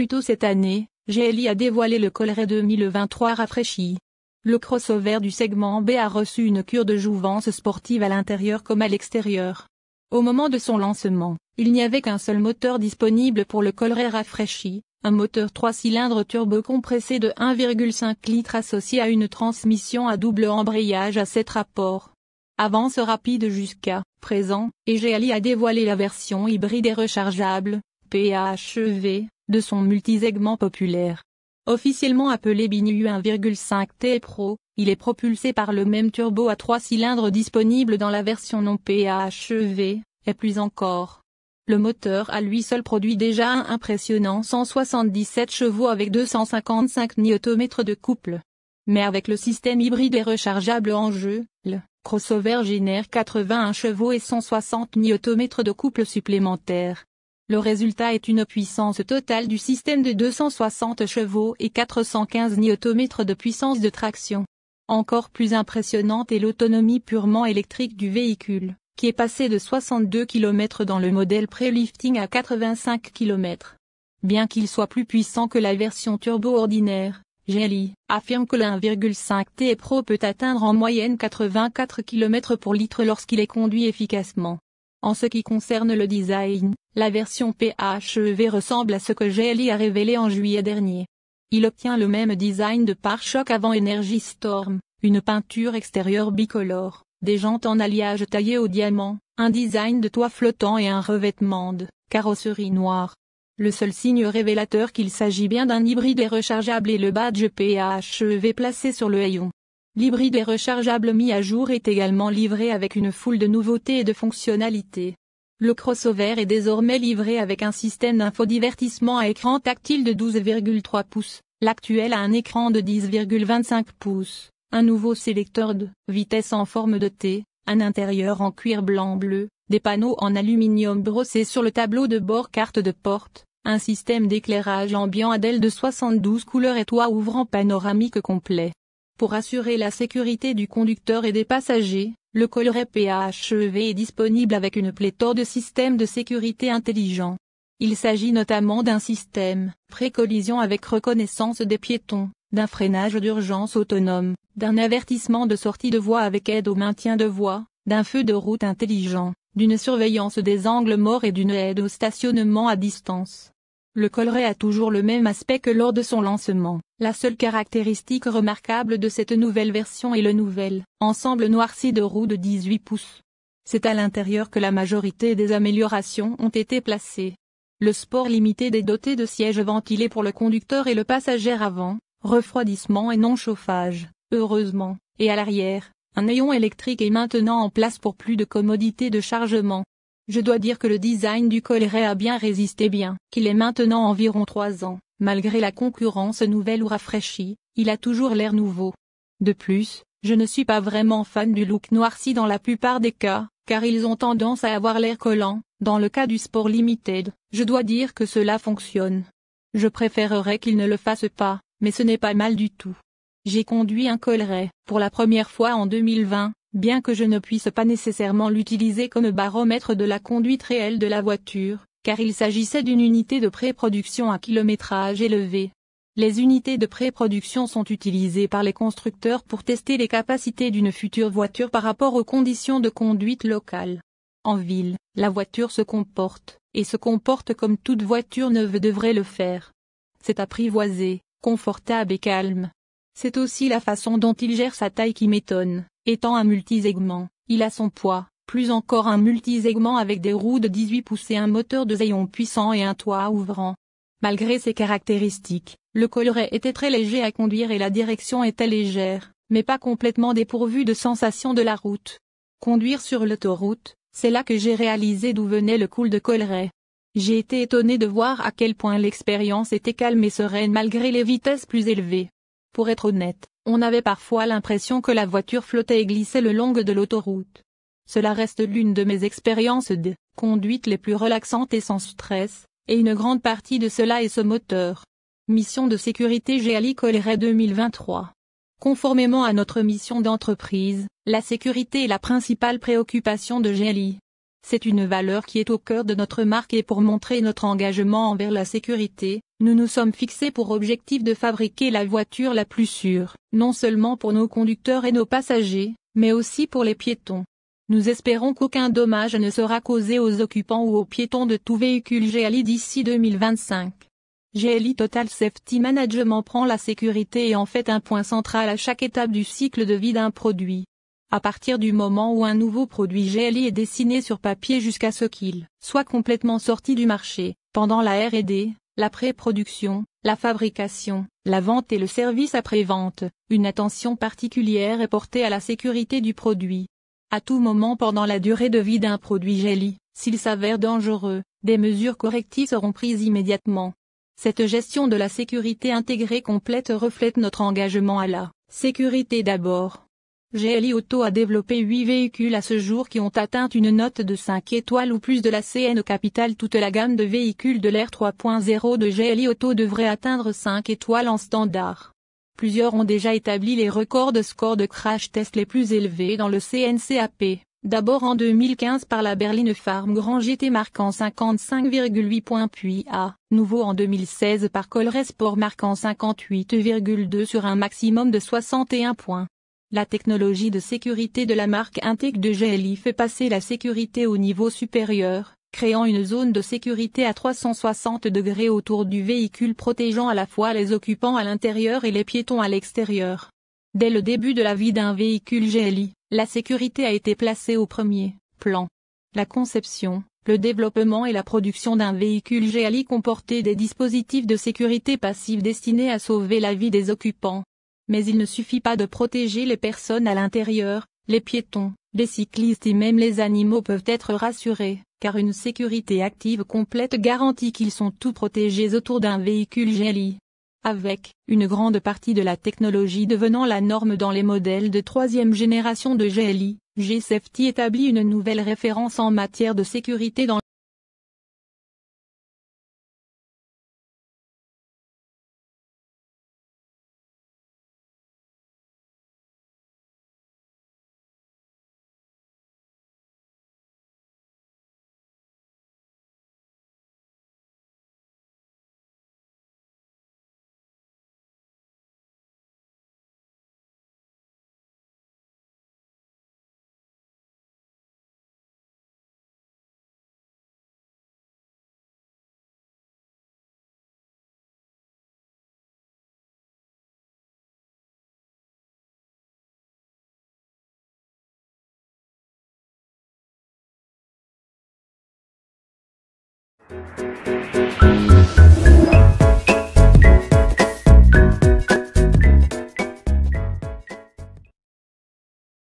Plus tôt cette année, GLI a dévoilé le Coleray 2023 rafraîchi. Le crossover du segment B a reçu une cure de jouvence sportive à l'intérieur comme à l'extérieur. Au moment de son lancement, il n'y avait qu'un seul moteur disponible pour le Coleret rafraîchi, un moteur 3 cylindres turbo compressé de 1,5 litres associé à une transmission à double embrayage à 7 rapports. Avance rapide jusqu'à présent, et GLI a dévoilé la version hybride et rechargeable, PHEV, de son multisegment populaire. Officiellement appelé Binu 1,5T Pro, il est propulsé par le même turbo à 3 cylindres disponible dans la version non PHEV, et plus encore. Le moteur à lui seul produit déjà un impressionnant 177 chevaux avec 255 Nm de couple. Mais avec le système hybride et rechargeable en jeu, le crossover génère 81 chevaux et 160 Nm de couple supplémentaires. Le résultat est une puissance totale du système de 260 chevaux et 415 Nm de puissance de traction. Encore plus impressionnante est l'autonomie purement électrique du véhicule, qui est passée de 62 km dans le modèle pré-lifting à 85 km. Bien qu'il soit plus puissant que la version turbo ordinaire, Jelly affirme que 1,5 t Pro peut atteindre en moyenne 84 km pour litre lorsqu'il est conduit efficacement. En ce qui concerne le design, la version PHEV ressemble à ce que GLI a révélé en juillet dernier. Il obtient le même design de pare-choc avant Energy Storm, une peinture extérieure bicolore, des jantes en alliage taillées au diamant, un design de toit flottant et un revêtement de carrosserie noire. Le seul signe révélateur qu'il s'agit bien d'un hybride et rechargeable est le badge PHEV placé sur le hayon. L'hybride et rechargeable mis à jour est également livré avec une foule de nouveautés et de fonctionnalités. Le crossover est désormais livré avec un système d'infodivertissement à écran tactile de 12,3 pouces, l'actuel a un écran de 10,25 pouces, un nouveau sélecteur de vitesse en forme de T, un intérieur en cuir blanc-bleu, des panneaux en aluminium brossés sur le tableau de bord carte de porte, un système d'éclairage ambiant à de 72 couleurs et toit ouvrant panoramique complet. Pour assurer la sécurité du conducteur et des passagers, le colleret PHEV est disponible avec une pléthore de systèmes de sécurité intelligents. Il s'agit notamment d'un système pré-collision avec reconnaissance des piétons, d'un freinage d'urgence autonome, d'un avertissement de sortie de voie avec aide au maintien de voie, d'un feu de route intelligent, d'une surveillance des angles morts et d'une aide au stationnement à distance. Le colleret a toujours le même aspect que lors de son lancement. La seule caractéristique remarquable de cette nouvelle version est le nouvel ensemble noirci de roues de 18 pouces. C'est à l'intérieur que la majorité des améliorations ont été placées. Le sport limité est doté de sièges ventilés pour le conducteur et le passager avant, refroidissement et non-chauffage, heureusement, et à l'arrière, un ayon électrique est maintenant en place pour plus de commodité de chargement. Je dois dire que le design du colleret a bien résisté bien, qu'il est maintenant environ 3 ans, malgré la concurrence nouvelle ou rafraîchie, il a toujours l'air nouveau. De plus, je ne suis pas vraiment fan du look noirci dans la plupart des cas, car ils ont tendance à avoir l'air collant, dans le cas du sport limited, je dois dire que cela fonctionne. Je préférerais qu'ils ne le fassent pas, mais ce n'est pas mal du tout. J'ai conduit un colleret pour la première fois en 2020, bien que je ne puisse pas nécessairement l'utiliser comme baromètre de la conduite réelle de la voiture, car il s'agissait d'une unité de pré-production à kilométrage élevé. Les unités de pré-production sont utilisées par les constructeurs pour tester les capacités d'une future voiture par rapport aux conditions de conduite locales. En ville, la voiture se comporte, et se comporte comme toute voiture neuve devrait le faire. C'est apprivoisé, confortable et calme. C'est aussi la façon dont il gère sa taille qui m'étonne. Étant un multisegment, il a son poids, plus encore un multisegment avec des roues de 18 pouces et un moteur de Zéon puissant et un toit ouvrant. Malgré ses caractéristiques, le colleret était très léger à conduire et la direction était légère, mais pas complètement dépourvue de sensations de la route. Conduire sur l'autoroute, c'est là que j'ai réalisé d'où venait le cool de colleret J'ai été étonné de voir à quel point l'expérience était calme et sereine malgré les vitesses plus élevées. Pour être honnête, on avait parfois l'impression que la voiture flottait et glissait le long de l'autoroute. Cela reste l'une de mes expériences de conduite les plus relaxantes et sans stress, et une grande partie de cela est ce moteur. Mission de sécurité Géali Coleray 2023 Conformément à notre mission d'entreprise, la sécurité est la principale préoccupation de Géali. C'est une valeur qui est au cœur de notre marque et pour montrer notre engagement envers la sécurité, nous nous sommes fixés pour objectif de fabriquer la voiture la plus sûre, non seulement pour nos conducteurs et nos passagers, mais aussi pour les piétons. Nous espérons qu'aucun dommage ne sera causé aux occupants ou aux piétons de tout véhicule GLI d'ici 2025. GLI Total Safety Management prend la sécurité et en fait un point central à chaque étape du cycle de vie d'un produit. À partir du moment où un nouveau produit GLI est dessiné sur papier jusqu'à ce qu'il soit complètement sorti du marché, pendant la R&D, la pré-production, la fabrication, la vente et le service après-vente. Une attention particulière est portée à la sécurité du produit. À tout moment pendant la durée de vie d'un produit jelly, s'il s'avère dangereux, des mesures correctives seront prises immédiatement. Cette gestion de la sécurité intégrée complète reflète notre engagement à la sécurité d'abord. GLI Auto a développé 8 véhicules à ce jour qui ont atteint une note de 5 étoiles ou plus de la CN Capital. Toute la gamme de véhicules de l'ère 3.0 de GLI Auto devrait atteindre 5 étoiles en standard. Plusieurs ont déjà établi les records de score de crash test les plus élevés dans le CNCAP. D'abord en 2015 par la berline Farm Grand GT marquant 55,8 points puis à nouveau en 2016 par Colresport marquant 58,2 sur un maximum de 61 points. La technologie de sécurité de la marque Integ de GLI fait passer la sécurité au niveau supérieur, créant une zone de sécurité à 360 degrés autour du véhicule protégeant à la fois les occupants à l'intérieur et les piétons à l'extérieur. Dès le début de la vie d'un véhicule GLI, la sécurité a été placée au premier plan. La conception, le développement et la production d'un véhicule GLI comportaient des dispositifs de sécurité passive destinés à sauver la vie des occupants, mais il ne suffit pas de protéger les personnes à l'intérieur, les piétons, les cyclistes et même les animaux peuvent être rassurés, car une sécurité active complète garantit qu'ils sont tous protégés autour d'un véhicule GLI. Avec une grande partie de la technologie devenant la norme dans les modèles de troisième génération de GLI, G-Safety établit une nouvelle référence en matière de sécurité dans Thank you.